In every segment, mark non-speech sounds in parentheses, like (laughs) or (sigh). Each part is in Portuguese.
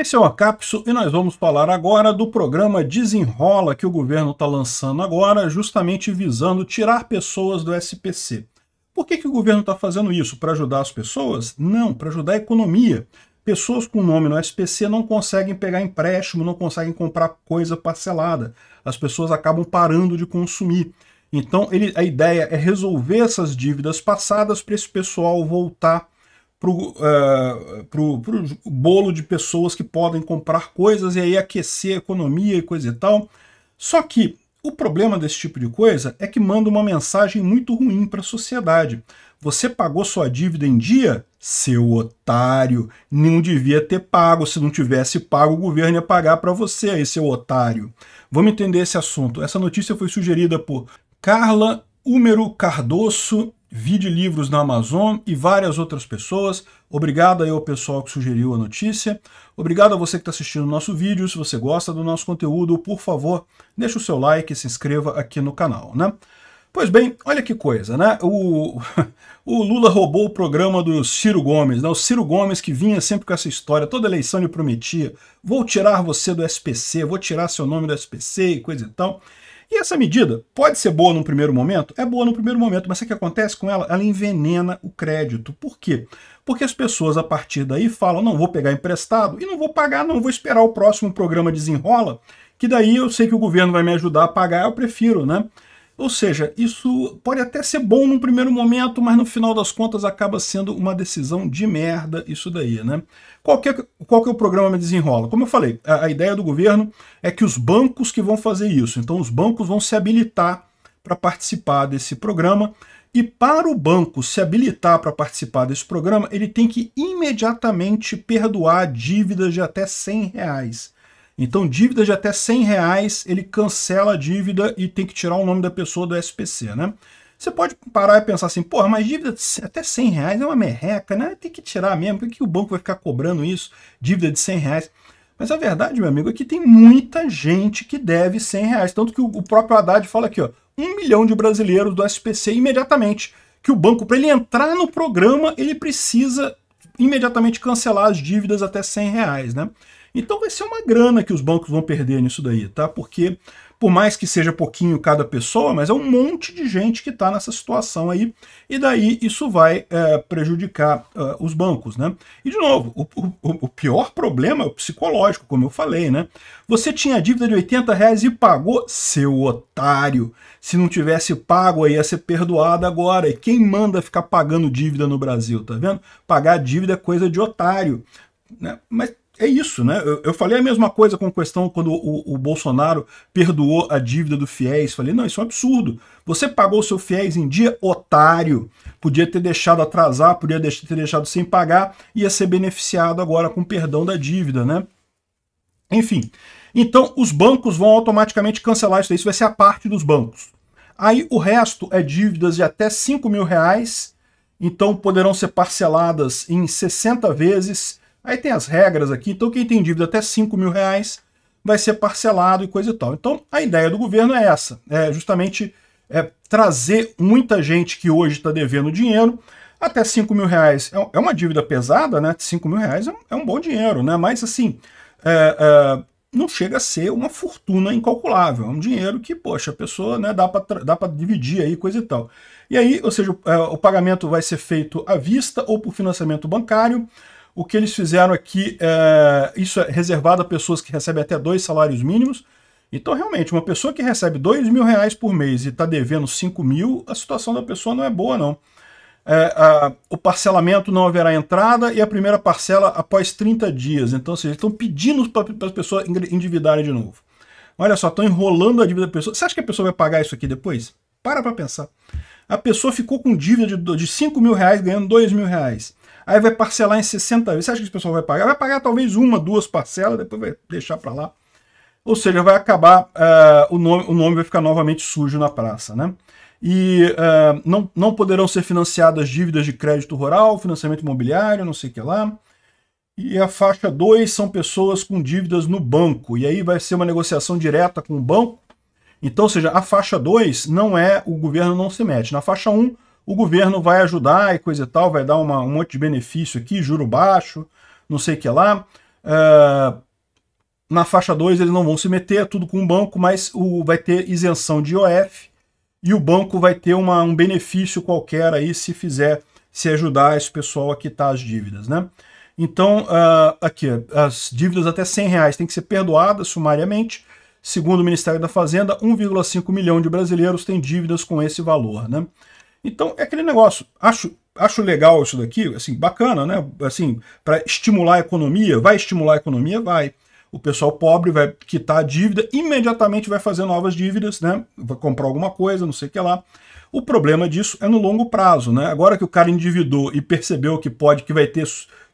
Esse é o Acapso e nós vamos falar agora do programa Desenrola que o governo está lançando agora, justamente visando tirar pessoas do SPC. Por que, que o governo está fazendo isso? Para ajudar as pessoas? Não, para ajudar a economia. Pessoas com nome no SPC não conseguem pegar empréstimo, não conseguem comprar coisa parcelada. As pessoas acabam parando de consumir. Então ele, a ideia é resolver essas dívidas passadas para esse pessoal voltar para o uh, é, pro, bolo de pessoas que podem comprar coisas e aí aquecer a economia e coisa e tal. Só que o problema desse tipo de coisa é que manda uma mensagem muito ruim para a sociedade. Você pagou sua dívida em dia? Seu otário! Não devia ter pago. Se não tivesse pago, o governo ia pagar para você aí, seu otário. Vamos entender esse assunto. Essa notícia foi sugerida por Carla Húmero Cardoso videolivros na Amazon e várias outras pessoas. Obrigado aí ao pessoal que sugeriu a notícia. Obrigado a você que está assistindo o nosso vídeo. Se você gosta do nosso conteúdo, por favor, deixa o seu like e se inscreva aqui no canal, né? Pois bem, olha que coisa, né? O, (laughs) o Lula roubou o programa do Ciro Gomes, né? O Ciro Gomes que vinha sempre com essa história, toda eleição ele prometia, vou tirar você do SPC, vou tirar seu nome do SPC e coisa e tal. E essa medida pode ser boa num primeiro momento? É boa no primeiro momento, mas o que acontece com ela? Ela envenena o crédito. Por quê? Porque as pessoas a partir daí falam: não vou pegar emprestado e não vou pagar, não vou esperar o próximo programa desenrola, que daí eu sei que o governo vai me ajudar a pagar, eu prefiro, né? Ou seja, isso pode até ser bom num primeiro momento, mas no final das contas acaba sendo uma decisão de merda isso daí, né? Qual que é, qual que é o programa Me Desenrola? Como eu falei, a, a ideia do governo é que os bancos que vão fazer isso, então os bancos vão se habilitar para participar desse programa, e para o banco se habilitar para participar desse programa, ele tem que imediatamente perdoar dívidas de até 100 reais. Então, dívida de até 100 reais, ele cancela a dívida e tem que tirar o nome da pessoa do SPC, né? Você pode parar e pensar assim, porra, mas dívida de até 100 reais é uma merreca, né? Tem que tirar mesmo, por que o banco vai ficar cobrando isso? Dívida de 100 reais. Mas a verdade, meu amigo, é que tem muita gente que deve 100 reais. Tanto que o próprio Haddad fala aqui, ó, um milhão de brasileiros do SPC imediatamente. Que o banco, para ele entrar no programa, ele precisa imediatamente cancelar as dívidas até 100 reais, né? Então vai ser uma grana que os bancos vão perder nisso daí, tá? Porque por mais que seja pouquinho cada pessoa, mas é um monte de gente que está nessa situação aí, e daí isso vai é, prejudicar é, os bancos, né? E de novo, o, o, o, pior problema é o psicológico, como eu falei, né? Você tinha dívida de 80 reais e pagou, seu otário! Se não tivesse pago, aí ia ser perdoado agora. E quem manda ficar pagando dívida no Brasil, tá vendo? Pagar dívida é coisa de otário. Né? Mas é isso, né? Eu, eu, falei a mesma coisa com a questão quando o, o, Bolsonaro perdoou a dívida do fiéis. Falei, não, isso é um absurdo. Você pagou o seu fiéis em dia, otário. Podia ter deixado atrasar, podia ter deixado sem pagar, ia ser beneficiado agora com perdão da dívida, né? Enfim. Então, os bancos vão automaticamente cancelar isso Isso vai ser a parte dos bancos. Aí o resto é dívidas de até 5 mil reais, então poderão ser parceladas em 60 vezes Aí tem as regras aqui, então quem tem dívida até 5 mil reais vai ser parcelado e coisa e tal. Então a ideia do governo é essa, é justamente é, trazer muita gente que hoje está devendo dinheiro, até 5 mil reais é, é uma dívida pesada, né? 5 mil reais é um, é um bom dinheiro, né? Mas assim, é, é, não chega a ser uma fortuna incalculável, é um dinheiro que, poxa, a pessoa né, dá para dividir aí, coisa e tal. E aí, ou seja, o, é, o pagamento vai ser feito à vista ou por financiamento bancário, o que eles fizeram aqui, é, isso é reservado a pessoas que recebem até dois salários mínimos. Então, realmente, uma pessoa que recebe dois mil reais por mês e está devendo cinco mil, a situação da pessoa não é boa, não. É, a, o parcelamento não haverá entrada e a primeira parcela após 30 dias. Então, ou seja, estão pedindo para as pessoas endividarem de novo. Olha só, estão enrolando a dívida da pessoa. Você acha que a pessoa vai pagar isso aqui depois? Para para pensar. A pessoa ficou com dívida de, de 5 mil reais ganhando 2 mil reais aí vai parcelar em 60 vezes. Você acha que esse pessoal vai pagar? Vai pagar talvez uma, duas parcelas, depois vai deixar para lá. Ou seja, vai acabar, uh, o, nome, o nome vai ficar novamente sujo na praça, né? E uh, não, não poderão ser financiadas dívidas de crédito rural, financiamento imobiliário, não sei o que lá. E a faixa 2 são pessoas com dívidas no banco. E aí vai ser uma negociação direta com o banco. Então, ou seja, a faixa 2 não é o governo não se mete. Na faixa 1, um, o governo vai ajudar e coisa e tal, vai dar uma, um monte de benefício aqui, juro baixo, não sei o que lá. Uh, na faixa 2 eles não vão se meter, é tudo com o banco, mas o, vai ter isenção de IOF e o banco vai ter uma, um benefício qualquer aí se fizer, se ajudar esse pessoal a quitar as dívidas, né? Então, uh, aqui, as dívidas até 100 reais têm que ser perdoadas sumariamente. Segundo o Ministério da Fazenda, 1,5 milhão de brasileiros têm dívidas com esse valor, né? Então é aquele negócio. Acho, acho legal isso daqui, assim, bacana, né? Assim, para estimular a economia, vai estimular a economia, vai. O pessoal pobre vai quitar a dívida, imediatamente vai fazer novas dívidas, né? Vai comprar alguma coisa, não sei o que lá. O problema disso é no longo prazo, né? Agora que o cara endividou e percebeu que pode, que vai ter,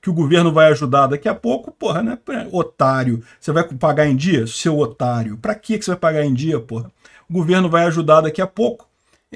que o governo vai ajudar daqui a pouco, porra, né? É otário, você vai pagar em dia, seu otário. Para que você vai pagar em dia, porra? O governo vai ajudar daqui a pouco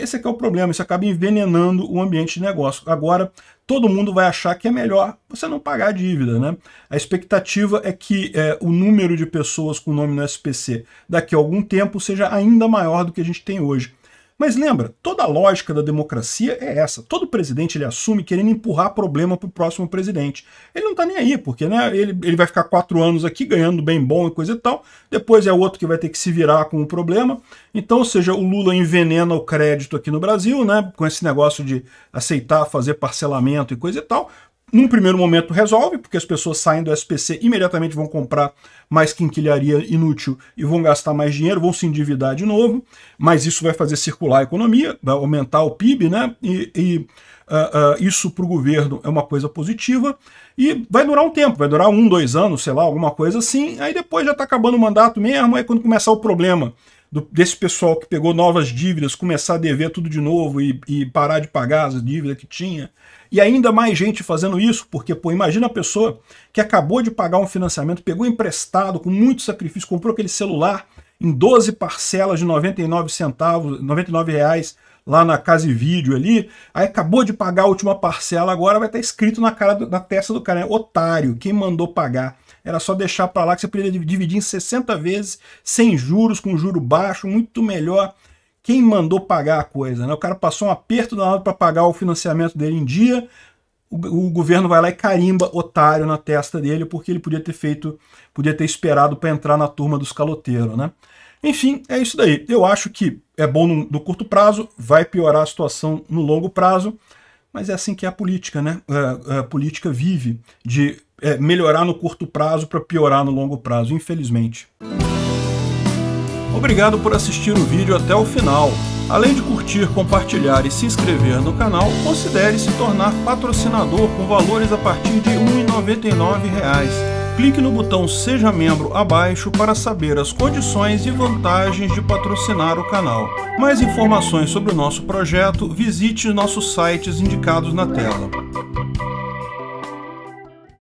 esse é que é o problema, isso acaba envenenando o ambiente de negócio. Agora, todo mundo vai achar que é melhor você não pagar a dívida. Né? A expectativa é que é, o número de pessoas com nome no SPC daqui a algum tempo seja ainda maior do que a gente tem hoje. Mas lembra, toda a lógica da democracia é essa. Todo presidente ele assume querendo empurrar problema para o próximo presidente. Ele não está nem aí, porque né, ele, ele vai ficar quatro anos aqui ganhando bem bom e coisa e tal. Depois é outro que vai ter que se virar com o problema. Então, ou seja, o Lula envenena o crédito aqui no Brasil, né? Com esse negócio de aceitar fazer parcelamento e coisa e tal num primeiro momento resolve, porque as pessoas saem do SPC imediatamente vão comprar mais quinquilharia inútil e vão gastar mais dinheiro, vão se endividar de novo, mas isso vai fazer circular a economia, vai aumentar o PIB, né? E, e uh, uh, isso para o governo é uma coisa positiva e vai durar um tempo, vai durar um, dois anos, sei lá, alguma coisa assim, aí depois já está acabando o mandato mesmo, aí quando começar o problema do, desse pessoal que pegou novas dívidas, começar a dever tudo de novo e, e parar de pagar as dívidas que tinha. E ainda mais gente fazendo isso, porque, pô, imagina a pessoa que acabou de pagar um financiamento, pegou emprestado com muito sacrifício, comprou aquele celular em 12 parcelas de 99 centavos, 99 reais lá na Casa e Vídeo ali, aí acabou de pagar a última parcela, agora vai estar escrito na cara do, na testa do cara, né? otário, quem mandou pagar? era só deixar para lá que você poderia dividir em 60 vezes, sem juros, com juro baixo, muito melhor. Quem mandou pagar a coisa? Né? O cara passou um aperto danado para pagar o financiamento dele em dia, o, o, governo vai lá e carimba otário na testa dele, porque ele podia ter feito, podia ter esperado para entrar na turma dos caloteiros, né? Enfim, é isso daí. Eu acho que é bom no, no, curto prazo, vai piorar a situação no longo prazo, mas é assim que é a política, né? A, é, é, a política vive de é, melhorar no curto prazo para piorar no longo prazo, infelizmente. Obrigado por assistir o vídeo até o final. Além de curtir, compartilhar e se inscrever no canal, considere se tornar patrocinador com valores a partir de R$ 1,99 clique no botão Seja Membro abaixo para saber as condições e vantagens de patrocinar o canal. Mais informações sobre o nosso projeto, visite nossos sites indicados na tela.